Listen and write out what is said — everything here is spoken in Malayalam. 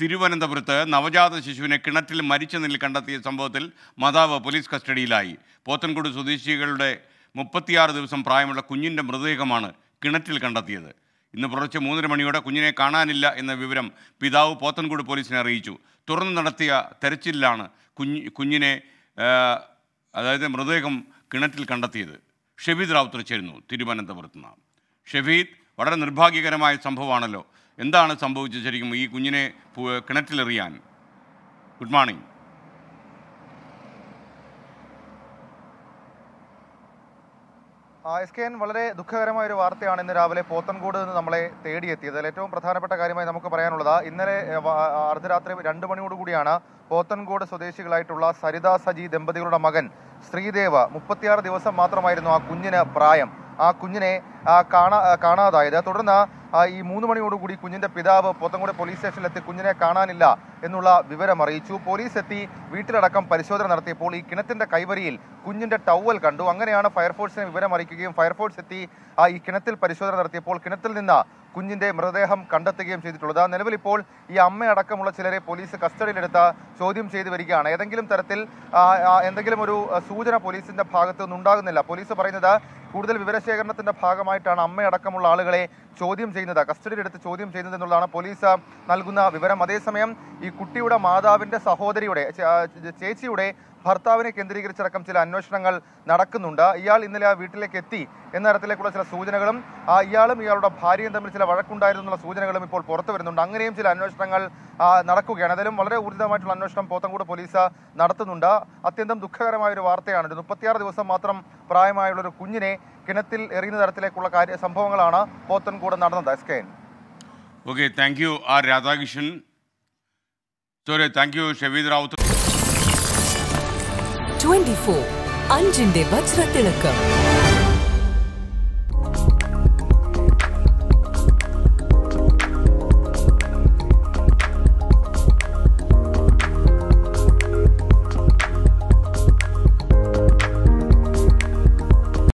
തിരുവനന്തപുരത്ത് നവജാത ശിശുവിനെ കിണറ്റിൽ മരിച്ച നിലയിൽ കണ്ടെത്തിയ സംഭവത്തിൽ മാതാവ് പോലീസ് കസ്റ്റഡിയിലായി പോത്തൻകോട് സ്വദേശികളുടെ മുപ്പത്തിയാറ് ദിവസം പ്രായമുള്ള കുഞ്ഞിൻ്റെ മൃതദേഹമാണ് കിണറ്റിൽ കണ്ടെത്തിയത് ഇന്ന് പുലർച്ചെ മൂന്നര മണിയോടെ കുഞ്ഞിനെ കാണാനില്ല എന്ന വിവരം പിതാവ് പോത്തൻകോട് പോലീസിനെ അറിയിച്ചു തുറന്ന് നടത്തിയ തെരച്ചിലാണ് കുഞ്ഞ് കുഞ്ഞിനെ അതായത് മൃതദേഹം കിണറ്റിൽ കണ്ടെത്തിയത് ഷെഫീദ് റാവുത്തർ ചേരുന്നു തിരുവനന്തപുരത്ത് നിന്ന് ഷെഫീദ് വളരെ നിർഭാഗ്യകരമായ സംഭവമാണല്ലോ എന്താണ് സംഭവിച്ചത് ശരിക്കും ഈ കുഞ്ഞിനെ കിണറ്റിലെറിയാൻ good morning S K N വളരെ ദുഃഖകരമായ ഒരു വാർത്തയാണ് ഇന്ന് രാവിലെ പോത്തൻകോട് നിന്ന് നമ്മളെ തേടിയെത്തിയത് അതിൽ ഏറ്റവും പ്രധാനപ്പെട്ട കാര്യമായി നമുക്ക് പറയാനുള്ളത് ഇന്നലെ അർദ്ധരാത്രി രണ്ട് മണിയോടുകൂടിയാണ് പോത്തൻകോട് സ്വദേശികളായിട്ടുള്ള സരിത സജി ദമ്പതികളുടെ മകൻ ശ്രീദേവ മുപ്പത്തിയാറ് ദിവസം മാത്രമായിരുന്നു ആ കുഞ്ഞിന് പ്രായം ആ കുഞ്ഞിനെ കാണാ കാണാതായത് തുടർന്ന് ഈ മൂന്ന് മണിയോടുകൂടി കുഞ്ഞിന്റെ പിതാവ് പോത്തങ്കോട് പോലീസ് സ്റ്റേഷനിലെത്തി കുഞ്ഞിനെ കാണാനില്ല എന്നുള്ള വിവരം അറിയിച്ചു പോലീസ് എത്തി വീട്ടിലടക്കം പരിശോധന നടത്തിയപ്പോൾ ഈ കിണത്തിന്റെ കൈവരിയിൽ കുഞ്ഞിന്റെ ടവൽ കണ്ടു അങ്ങനെയാണ് ഫയർഫോഴ്സിനെ വിവരം അറിയിക്കുകയും ഫയർഫോഴ്സ് എത്തി ആ ഈ കിണത്തിൽ പരിശോധന നടത്തിയപ്പോൾ കിണത്തിൽ നിന്ന് കുഞ്ഞിന്റെ മൃതദേഹം കണ്ടെത്തുകയും ചെയ്തിട്ടുള്ളത് നിലവിൽ ഇപ്പോൾ ഈ അമ്മയടക്കമുള്ള ചിലരെ പോലീസ് കസ്റ്റഡിയിലെടുത്ത് ചോദ്യം ചെയ്തു വരികയാണ് ഏതെങ്കിലും തരത്തിൽ എന്തെങ്കിലും ഒരു സൂചന പോലീസിന്റെ ഭാഗത്തുനിന്നുണ്ടാകുന്നില്ല പോലീസ് പറയുന്നത് കൂടുതൽ വിവരശേഖരണത്തിന്റെ ഭാഗമായിട്ടാണ് അമ്മയടക്കമുള്ള ആളുകളെ ചോദ്യം ചെയ്യുന്നത് എടുത്ത് ചോദ്യം ചെയ്യുന്നത് എന്നുള്ളതാണ് പോലീസ് നൽകുന്ന വിവരം അതേസമയം ഈ കുട്ടിയുടെ മാതാവിന്റെ സഹോദരിയുടെ ചേച്ചിയുടെ ഭർത്താവിനെ കേന്ദ്രീകരിച്ചടക്കം ചില അന്വേഷണങ്ങൾ നടക്കുന്നുണ്ട് ഇയാൾ ഇന്നലെ ആ വീട്ടിലേക്ക് എത്തി എന്ന തരത്തിലേക്കുള്ള ചില സൂചനകളും ഇയാളും ഇയാളുടെ ഭാര്യയും തമ്മിൽ ചില വഴക്കുണ്ടായിരുന്നു എന്നുള്ള സൂചനകളും ഇപ്പോൾ പുറത്തു വരുന്നുണ്ട് അങ്ങനെയും ചില അന്വേഷണങ്ങൾ നടക്കുകയാണ് ഏതായാലും വളരെ ഊർജിതമായിട്ടുള്ള അന്വേഷണം പോത്തൻകൂട് പോലീസ് നടത്തുന്നുണ്ട് അത്യന്തം ദുഃഖകരമായ ഒരു വാർത്തയാണ് ഒരു മുപ്പത്തിയാറ് ദിവസം മാത്രം പ്രായമായുള്ള ഒരു കുഞ്ഞിനെ കിണറ്റിൽ എറിയുന്ന തരത്തിലേക്കുള്ള കാര്യ സംഭവങ്ങളാണ് പോത്തൻകൂട് നടന്നത് S K N okay thank you R Radhakrishnan sorry thank you Shebeed Ravuth twenty four അഞ്ചിന്റെ വജ്രത്തിളക്കം